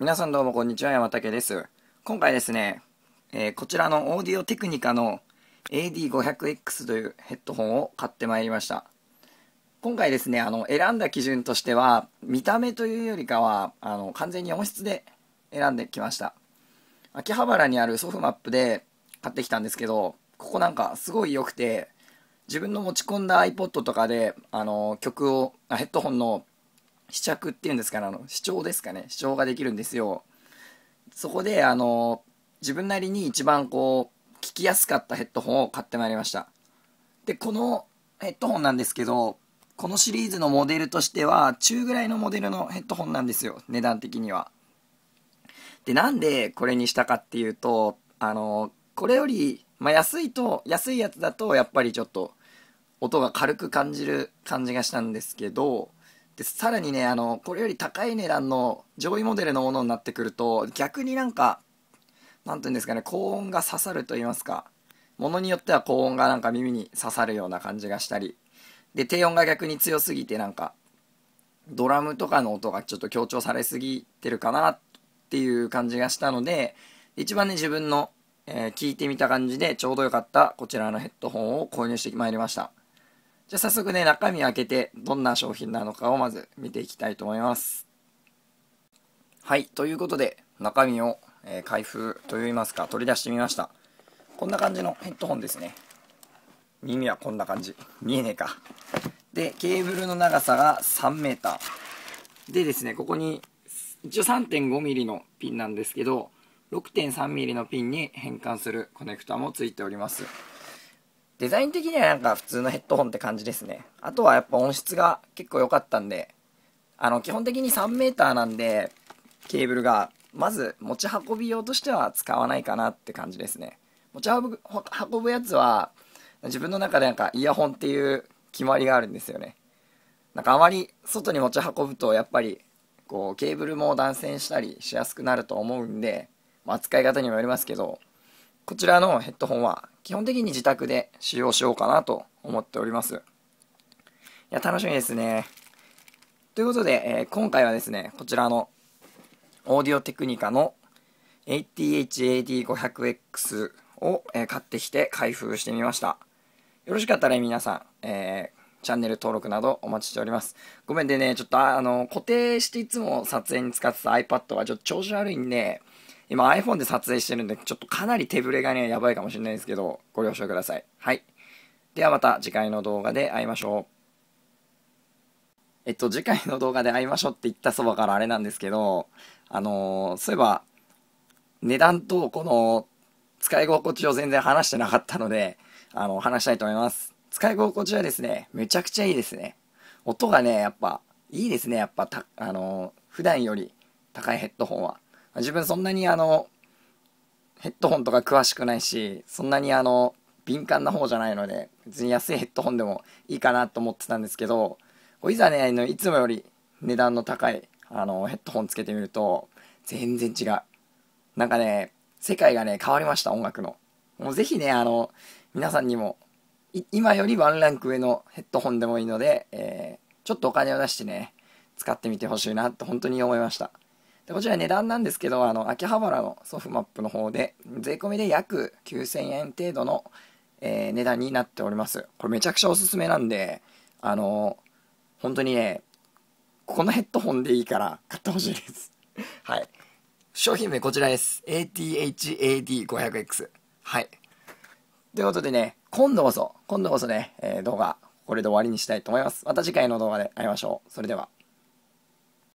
皆さんどうもこんにちは、山竹です。今回ですね、えー、こちらのオーディオテクニカの AD500X というヘッドホンを買ってまいりました。今回ですね、あの、選んだ基準としては、見た目というよりかは、あの、完全に音質で選んできました。秋葉原にあるソフマップで買ってきたんですけど、ここなんかすごい良くて、自分の持ち込んだ iPod とかで、あの、曲を、ヘッドホンの試着っていうんですかねあの視聴ですかね視聴ができるんですよそこであの自分なりに一番こう聞きやすかったヘッドホンを買ってまいりましたでこのヘッドホンなんですけどこのシリーズのモデルとしては中ぐらいのモデルのヘッドホンなんですよ値段的にはでなんでこれにしたかっていうとあのこれより、まあ、安いと安いやつだとやっぱりちょっと音が軽く感じる感じがしたんですけどでさらにねあのこれより高い値段の上位モデルのものになってくると逆になんか何て言うんですかね高音が刺さると言いますかものによっては高音がなんか耳に刺さるような感じがしたりで低音が逆に強すぎてなんかドラムとかの音がちょっと強調されすぎてるかなっていう感じがしたので一番ね自分の、えー、聞いてみた感じでちょうどよかったこちらのヘッドホンを購入してまいりました。じゃあ早速ね、中身開けて、どんな商品なのかをまず見ていきたいと思います。はい、ということで、中身を、えー、開封といいますか、取り出してみました。こんな感じのヘッドホンですね。耳はこんな感じ。見えねえか。で、ケーブルの長さが3 m でですね、ここに、一応 3.5mm のピンなんですけど、6.3mm のピンに変換するコネクタもついております。デザイン的にはなんか普通のヘッドホンって感じですね。あとはやっぱ音質が結構良かったんで、あの、基本的に3 m なんで、ケーブルが、まず持ち運び用としては使わないかなって感じですね。持ち運ぶやつは、自分の中でなんかイヤホンっていう決まりがあるんですよね。なんかあまり外に持ち運ぶと、やっぱり、こう、ケーブルも断線したりしやすくなると思うんで、まあ、扱い方にもよりますけど、こちらのヘッドホンは基本的に自宅で使用しようかなと思っております。いや、楽しみですね。ということで、えー、今回はですね、こちらのオーディオテクニカの ATH-AD500X を、えー、買ってきて開封してみました。よろしかったら皆さん、えー、チャンネル登録などお待ちしております。ごめんでね、ちょっとあの固定していつも撮影に使ってた iPad はちょっと調子悪いんで、今 iPhone で撮影してるんで、ちょっとかなり手ぶれがね、やばいかもしれないですけど、ご了承ください。はい。ではまた次回の動画で会いましょう。えっと、次回の動画で会いましょうって言ったそばからあれなんですけど、あのー、そういえば、値段とこの使い心地を全然話してなかったので、あの、話したいと思います。使い心地はですね、めちゃくちゃいいですね。音がね、やっぱ、いいですね、やっぱ、た、あのー、普段より高いヘッドホンは。自分そんなにあのヘッドホンとか詳しくないしそんなにあの敏感な方じゃないので別に安いヘッドホンでもいいかなと思ってたんですけどいざねいつもより値段の高いあのヘッドホンつけてみると全然違うなんかね世界がね変わりました音楽のもうぜひねあの皆さんにも今よりワンランク上のヘッドホンでもいいので、えー、ちょっとお金を出してね使ってみてほしいなって本当に思いましたでこちら値段なんですけどあの秋葉原のソフマップの方で税込みで約9000円程度の、えー、値段になっておりますこれめちゃくちゃおすすめなんであの本当にねこのヘッドホンでいいから買ってほしいです はい商品名こちらです ATHAD500X はいということでね今度こそ今度こそね、えー、動画これで終わりにしたいと思いますまた次回の動画で会いましょうそれでは